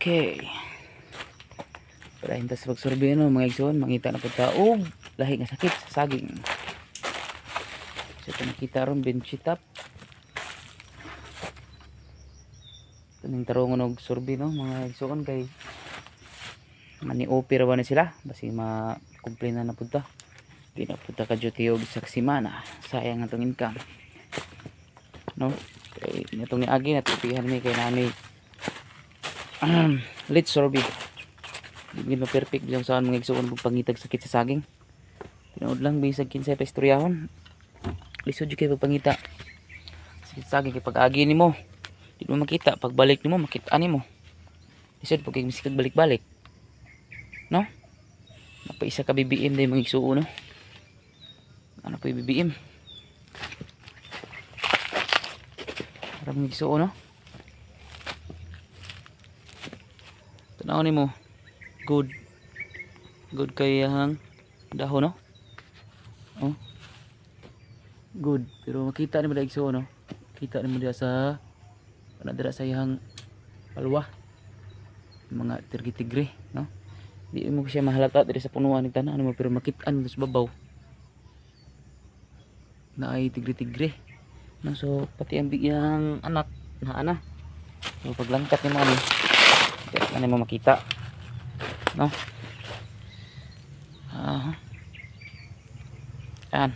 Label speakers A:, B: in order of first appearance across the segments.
A: Okay. Para hintas pagsurvey no, mga igsoon, makita na ta og lahi nga sakit sa saging. So ito nakita ron benchy top. Tuning tarungon og survey no, mga igsoon kay mani-opera ba na sila basi ma-complain na na ta. Di na ta ka duty og semana. Sayang ang atong income. No? Okay, nitong ni Agi natupihan mi kay nami let's sorbi mo perfect bilang saan mga igsoon pagpangitag sakit sa saging tinood lang bisag kinsay pa istoryahon lisod yung kayo pagpangita sakit sa saging kapag agi ni mo di mo makita pagbalik ni mo makita ni mo lisod pag misikag balik balik no napaisa ka BBM na yung mga igsoon no ano po yung BBM parang mga igsoon no tanaw ni mo good good kayahang dahon no oh good pero makita ni mo daig so no kita ni mo diya sa ana sa hang palwa mga tirgitigre no di mo siya mahalata diri sa punuan ng tanan mo pero makit-an sa babaw na ay tigre-tigre no, so pati ang bigyang anak na ana so paglangkat ni mo ano mo makita no ah uh, yan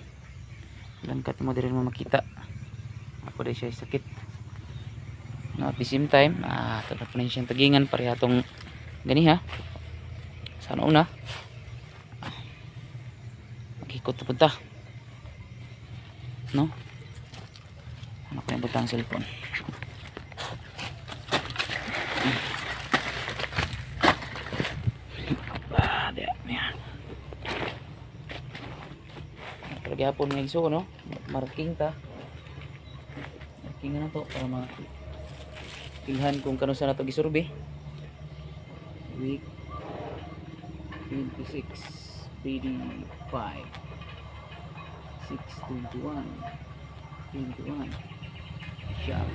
A: langkat mo din mo makita ako dahil siya sakit no at the same time ah tulad na siyang tagingan parehatong gani ha sana una magikot na punta no anak na yung butang cellphone hmm. gihapon may iso no marking ta marking na to para ma pilhan kung kano sa nato gisurvey week 26 PD 5 621 21 sharp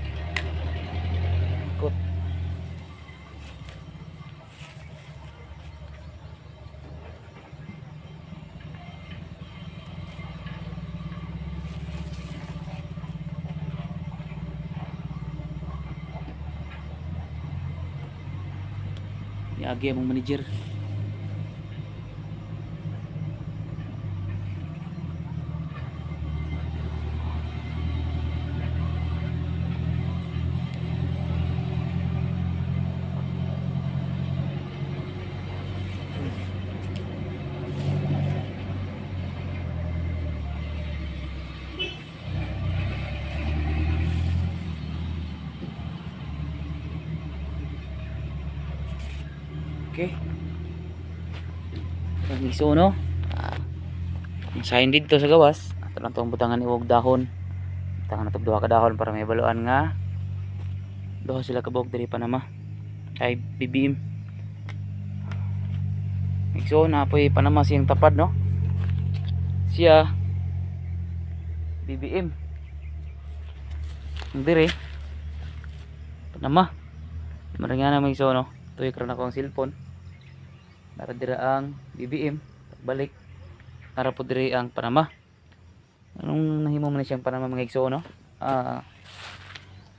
A: agi among manager. Okay. Ang iso no. Ang sign dito sa gawas. Ato lang itong butangan iwag dahon. Butangan na duha ka dahon para may baluan nga. Doha sila kabog diri pa nama. Ay bibim. Iso na po panama siyang tapad no. Siya BBM. Ang dire. Panama. Maringan na may iso no. Tuyok rin ako ang cellphone para dira ang BBM balik para po diri ang Panama anong nahimo man siyang Panama mga igsoon no ah,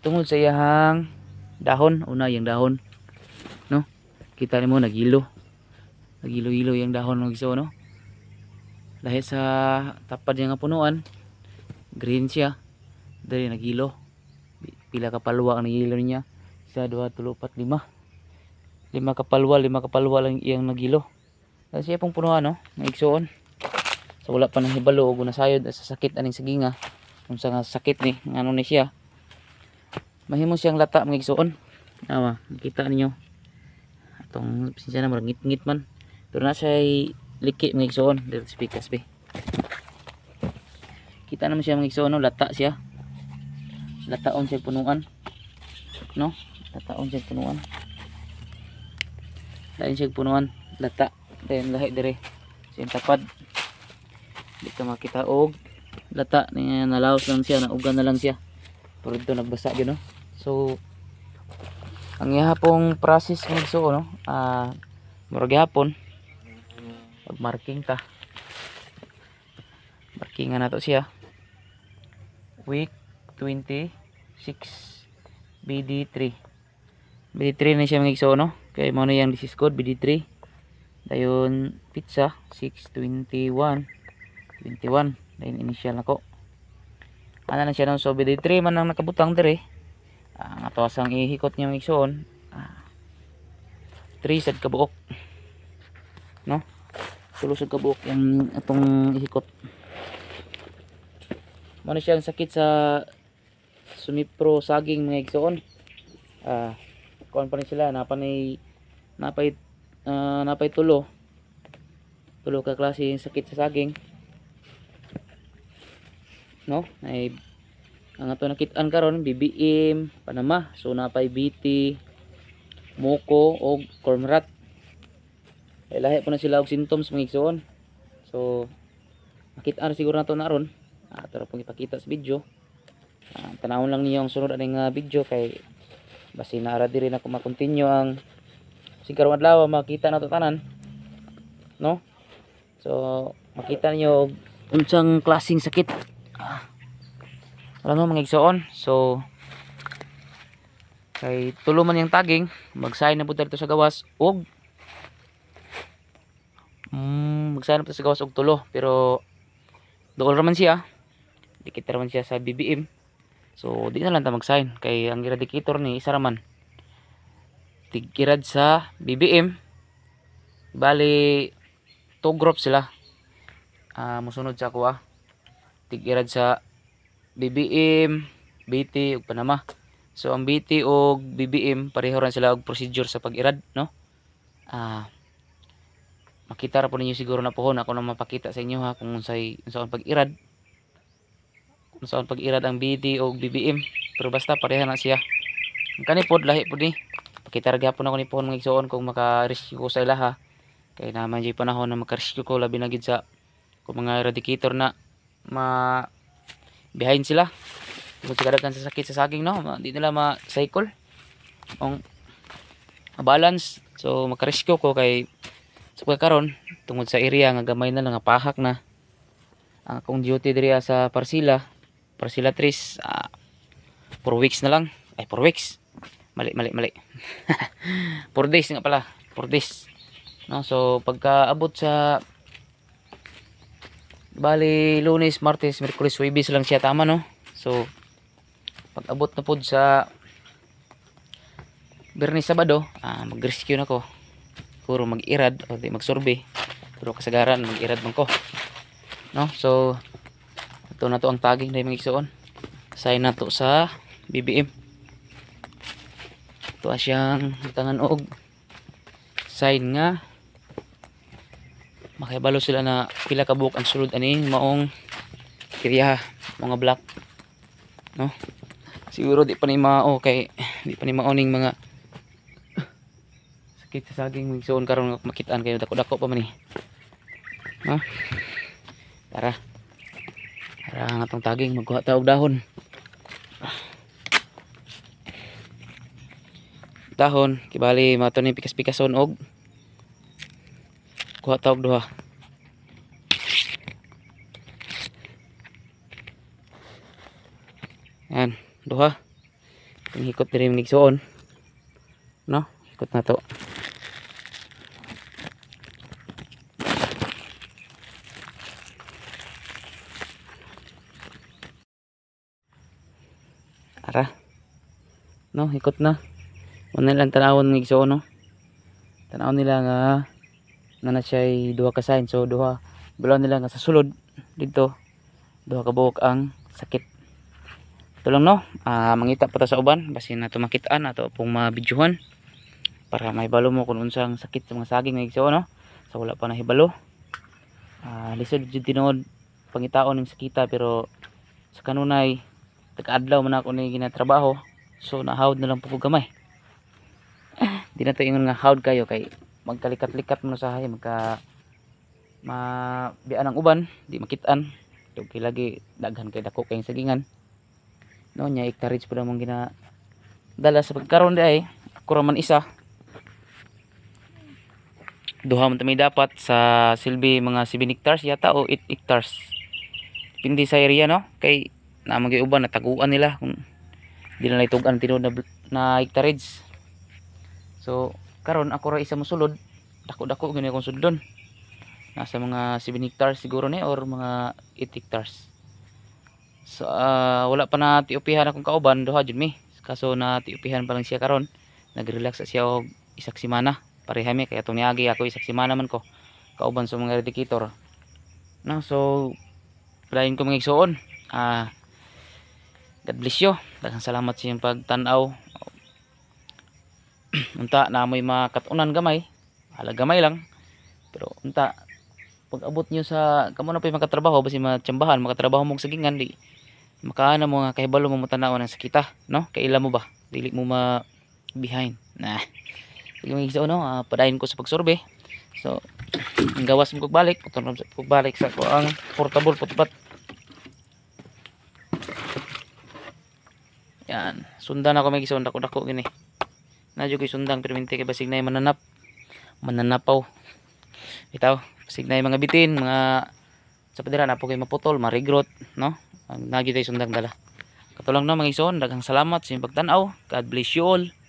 A: tungod sa iyang dahon una yung dahon no kita mo nagilo nagilo-ilo yung dahon mga igsoon no lahi sa tapad niya nga punuan green siya diri nagilo pila ka palwa ang nagilo niya 1 2 3 4 5 lima kapalwa lima kapalwa lang iyang nagilo kasi siya pong punuan no maigsoon so wala pa nang hibalo og nasayod sa sakit aning saginga kung sa sakit ni ngano ni siya mahimo siyang lata mga maigsoon awa nakita ninyo atong sinsya na marang ngit-ngit man pero na siya mga maigsoon dito sa pikas be kita naman siya maigsoon no lata siya lataon siya punuan no lataon siya punuan lain siyang punuan lata dayon lahi eh, dire siyang tapad di ka makita og lata niya eh, nalaos lang siya nauga na lang siya pero dito nagbasa no? so ang ihapong process mo so no ah murag hapon pag marking ta marking na to siya week 26 BD3 BD3 na siya mga igsoon no Okay, mo na yung this is code BD3. Dayon pizza 621 21. Dayon initial ko. Ana na siya nang so BD3 man ang nakabutang dire. Ang ah, ato sang ihikot niya igsoon. Ah, 3 sad kabuok. No? Tulo sad kabuok yung atong ihikot. Mo na siyang sakit sa sumipro saging mga igsoon. Ah, kuan pa ni sila, napanay napay uh, ah, napay tulo tulo ka klase yung sakit sa saging no ay ang ato nakitaan karon BBM Panama so napay BT Moko o Cormrat ay lahi po na sila og symptoms mga igsoon so makitaan siguro nato na ron ato ah, ra pong ipakita sa video ah, tanawon lang niyo ang sunod aning uh, video kay basi na ara diri na ko makontinue ang si karong adlaw makita nato tanan no so makita niyo unsang klasing sakit wala no mga igsoon so kay tuluman man yung taging magsahin na po dito sa gawas og mm, magsahin na po sa gawas og tulo pero dool raman siya dikit raman siya sa BBM so di na lang ta magsahin kay ang iradicator ni isa raman tigkirad sa BBM bali two group sila uh, musunod sa ako ah tigirad sa BBM BT ug Panama so ang BT ug BBM pareho ran sila og procedure sa pag-irad no ah uh, makita ra po ninyo siguro na pohon ako na ano mapakita sa inyo ha kung unsay unsaon pagirad unsaon pagirad ang BT ug BBM pero basta pareha na siya ang kanipod lahi pud ni pakitarga po na ko ni pohon mga igsoon kung maka-rescue ko sa ilaha kay naman jay panahon na maka-rescue ko labi na gid sa kung mga eradicator na ma behind sila kung kan sa sakit sa saging no hindi nila ma-cycle ang balance so maka-rescue ko kay sa so, karon tungod sa area nga gamay na lang nga pahak na ang ah, akong duty diri ah, sa parsila parsila 3 uh, 4 weeks na lang ay 4 weeks mali mali mali 4 days nga pala 4 days no so pagkaabot sa bali lunes martes merkulis webis lang siya tama no so pag-abot na pod sa Bernes Sabado, ah, mag-rescue na ko. Kuro mag-irad o di mag-survey. Pero kasagaran mag-irad man ko. No? So ito na to ang tagging na yung igsuon. Sign na to sa BBM to siyang tangan og sign nga makibalo sila na pila ka buok ang sulod ani maong kirya mga black no siguro di pa ni mao kay di pa ni maoning mga sakit sa saging migsoon karon nga makitaan kayo dako-dako pa man ni no tara tara ang atong taging magkuha ta og dahon tahun kibali mato ni pikas-pikason og kuha ta og duha Yan, duha. Yung hikot diri minig suon. No? ikut na to. Ara. No, ikut na. Una ano lang tanawon ng igsoon no. Tanawon nila nga na na siya duha ka sign so duha bulaw nila nga sa sulod dito duha ka buhok ang sakit. Tulong, no. Ah, mangita pa sa uban basin na tumakitaan ato pong mabidyuhan para mahibalo mo kung unsang sakit sa mga saging ng igsoon no. So wala pa na hibalo. Ah, lisod jud tinuod pangitaon ng sakita pero sa kanunay tag-adlaw man ako ni ginatrabaho. So nahawd na lang po ko gamay di na to ingon nga howd kayo kay magkalikat-likat mo sa hay magka mabian ang uban di makitaan ito kay lagi daghan kay dako kay sagingan no nya hectares pud mong gina dala sa pagkaron di ay ako man isa duha man tamay dapat sa silbi mga 7 hectares yata o 8 hectares pindi sa area no kay na uban nataguan nila kung di na itugan tinod na, na hectares so karon ako ra isa mosulod dako-dako gani akong sudlon nasa mga 7 hectares siguro ni or mga 8 hectares so uh, wala pa na tiupihan akong kauban duha jud mi kaso na tiupihan pa lang siya karon nagrelax siya og isak semana pareha mi kaya tumiagi ako isak semana man ko kauban sa mga radicator no so lain ko mga igsuon ah uh, God bless you. Daghang salamat sa iyong pagtanaw unta na namoy katunan gamay hala gamay lang pero unta pag abot nyo sa kamo na pa makatrabaho basi matsambahan makatrabaho mo sagingan di makaana mo nga kahibalo mo mutanaw ng sakita no kaila mo ba dili mo ma behind na yung isa no uh, padayon ko sa pagsurbe so ang gawas mo balik putol balik sa ko ang portable putpat yan sundan ako may gisaon dako dako gini na jud sundang pero kay basig na mananap mananapaw bitaw basig na mga bitin mga sa padira na po kay maputol marigrot no nagitay sundang dala katulang no mga ison daghang salamat sa inyong pagtan-aw god bless you all